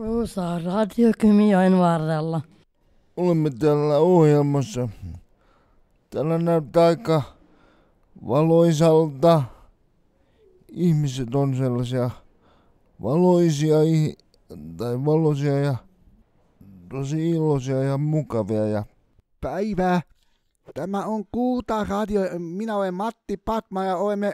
Kuusaa radiokymijoen varrella. Olemme täällä ohjelmassa. Täällä näyttää aika valoisalta. Ihmiset on sellaisia valoisia tai valoisia ja tosi iloisia ja mukavia. Ja... Päivää. Tämä on Kuuta Radio. Minä olen Matti Patma ja olemme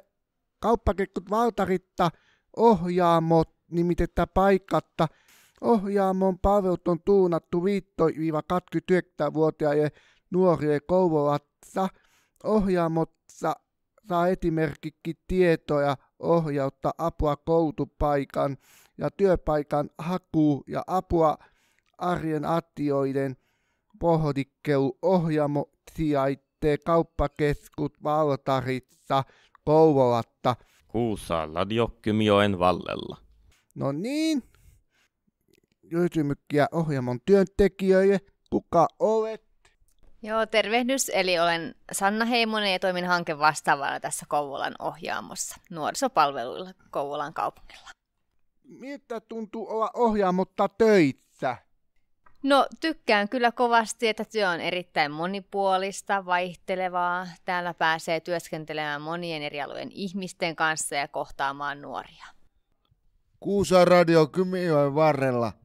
kauppakekkut Valtaritta ohjaamot nimitettä paikatta – Ohjaamon palvelut on tuunattu 5-29-vuotiaille nuorille Kouvolassa. Ohjaamossa saa esimerkiksi tietoja ohjautta apua koulutupaikan ja työpaikan haku ja apua arjen attioiden pohdikkeu ohjaamo sijaitsee kauppakeskut Valtarissa Kouvolatta. Kuusaalla Diokkymijoen vallella. No niin, kysymyksiä ohjelman työntekijöille. Kuka olet? Joo, tervehdys. Eli olen Sanna Heimonen ja toimin vastaavana tässä Kouvolan ohjaamossa nuorisopalveluilla Kouvolan kaupungilla. Miltä tuntuu olla ohjaamotta töitä? No tykkään kyllä kovasti, että työ on erittäin monipuolista, vaihtelevaa. Täällä pääsee työskentelemään monien eri alueen ihmisten kanssa ja kohtaamaan nuoria. Kuusa Radio Kymijoen varrella –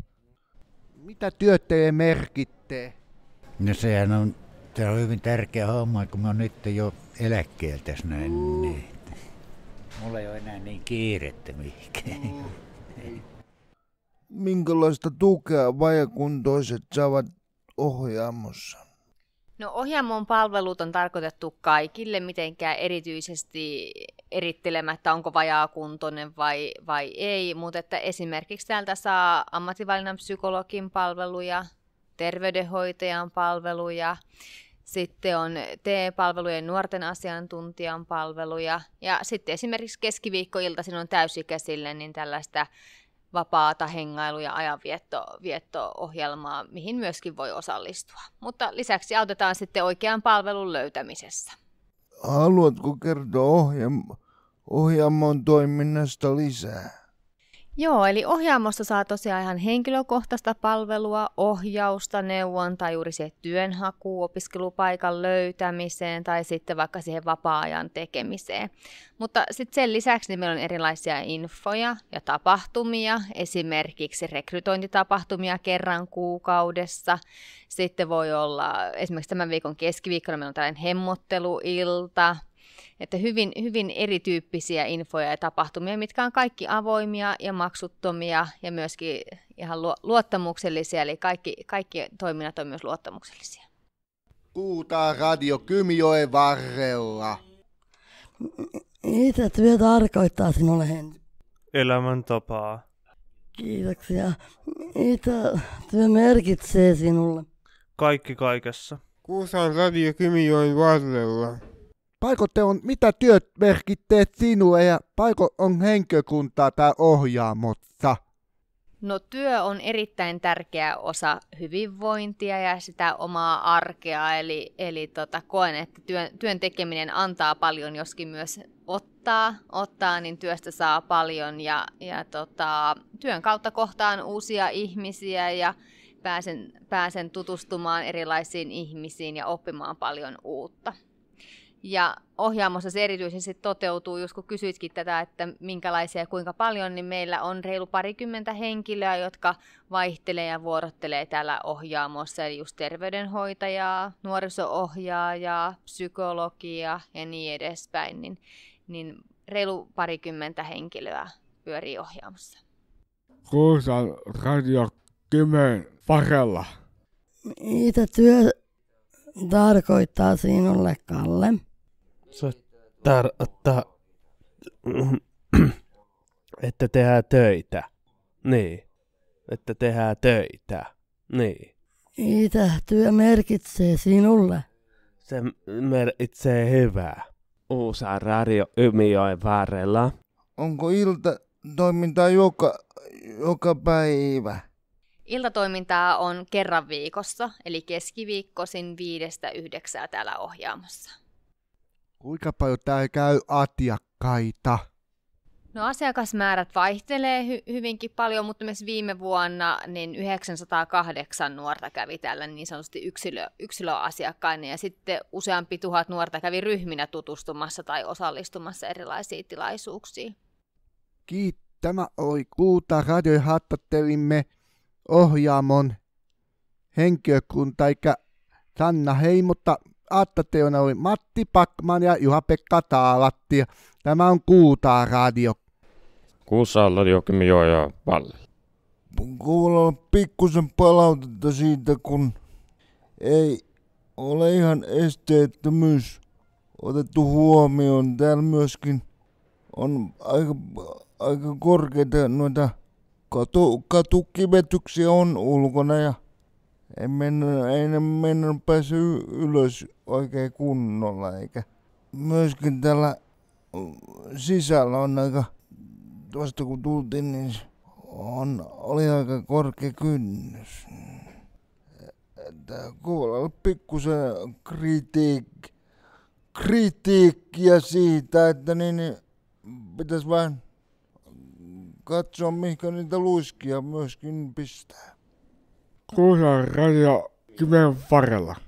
mitä työt teille merkitte? No sehän on, se on hyvin tärkeä homma, kun mä oon nyt jo eläkkeellä tässä näin. Uh. Niin. Mulla ei ole enää niin kiirettä mihinkään. Uh. Minkälaista tukea vajakuntoiset saavat ohjaamossa? No ohjaamon palvelut on tarkoitettu kaikille, mitenkään erityisesti erittelemättä, onko kuntoinen vai, vai ei, mutta että esimerkiksi täältä saa ammattivalinnan psykologin palveluja, terveydenhoitajan palveluja, sitten on TE-palvelujen nuorten asiantuntijan palveluja ja sitten esimerkiksi keskiviikkoiltaisin on täysikäisille niin tällaista vapaata hengailu- ja ajanvietto-ohjelmaa, mihin myöskin voi osallistua. Mutta lisäksi autetaan sitten oikean palvelun löytämisessä. Haluatko kertoa ohjelma, ohjaamon toiminnasta lisää. Joo, eli ohjaamosta saa tosiaan ihan henkilökohtaista palvelua, ohjausta, neuvonta, juuri se työnhaku, opiskelupaikan löytämiseen tai sitten vaikka siihen vapaa-ajan tekemiseen. Mutta sitten sen lisäksi niin meillä on erilaisia infoja ja tapahtumia, esimerkiksi rekrytointitapahtumia kerran kuukaudessa. Sitten voi olla esimerkiksi tämän viikon keskiviikkona meillä on tällainen hemmotteluilta, että hyvin, hyvin erityyppisiä infoja ja tapahtumia, mitkä on kaikki avoimia ja maksuttomia ja myöskin ihan luottamuksellisia, eli kaikki, kaikki toiminnat on myös luottamuksellisia. Puutaa Radio Kymijoen varrella. Mitä työ tarkoittaa sinulle, Henri? Elämäntapaa. Kiitoksia. Mitä työ merkitsee sinulle? Kaikki kaikessa. Kuusan Radio Kymijoen varrella te on, mitä työt merkitteet sinulle ja paiko on henkilökuntaa tai ohjaamossa? No työ on erittäin tärkeä osa hyvinvointia ja sitä omaa arkea, eli, eli tota, koen, että työn, työn tekeminen antaa paljon, joskin myös ottaa, ottaa niin työstä saa paljon ja, ja tota, työn kautta kohtaan uusia ihmisiä ja pääsen, pääsen tutustumaan erilaisiin ihmisiin ja oppimaan paljon uutta. Ja ohjaamossa se erityisesti toteutuu, just kun kysyitkin tätä, että minkälaisia ja kuinka paljon, niin meillä on reilu parikymmentä henkilöä, jotka vaihtelee ja vuorottelee täällä ohjaamossa, eli just terveydenhoitajaa, nuoriso-ohjaajaa, psykologia ja niin edespäin, niin, niin reilu parikymmentä henkilöä pyörii ohjaamossa. Kuusan radio kymmen parella. Mitä työ tarkoittaa sinulle, Kalle? soittaa, ottaa, että tehdään töitä. Niin. Että tehdään töitä. Niin. Mitä työ merkitsee sinulle? Se merkitsee hyvää. Uusa radio Ymijoen varrella. Onko ilta toimintaa joka, joka päivä? Iltatoimintaa on kerran viikossa, eli keskiviikkosin viidestä yhdeksää täällä ohjaamossa. Kuinka paljon tämä käy asiakkaita? No asiakasmäärät vaihtelee hy- hyvinkin paljon, mutta myös viime vuonna niin 908 nuorta kävi täällä niin sanotusti yksilö, yksilöasiakkaina ja sitten useampi tuhat nuorta kävi ryhminä tutustumassa tai osallistumassa erilaisiin tilaisuuksiin. Kiitos. Tämä oli kuuta haattattelimme ohjaamon henkilökunta, eikä Sanna mutta aattateona oli Matti Pakman ja Juha-Pekka Taalatti. Tämä on Kuutaa Radio. Kuussa on Radio Kymijoa ja Valle. Kuulla on pikkusen palautetta siitä, kun ei ole ihan esteettömyys otettu huomioon. Täällä myöskin on aika, aika korkeita noita katu, katukivetyksiä on ulkona ja en mennä, ei mennä mennyt päässyt ylös oikein kunnolla, eikä myöskin täällä sisällä on aika, tuosta kun tultiin, niin on, oli aika korkea kynnys. Kuulla pikkusen kritiik, kritiikkiä siitä, että niin, niin pitäisi vain katsoa, mihinkä niitä luiskia myöskin pistää. Kuusan radio Kiven varrella.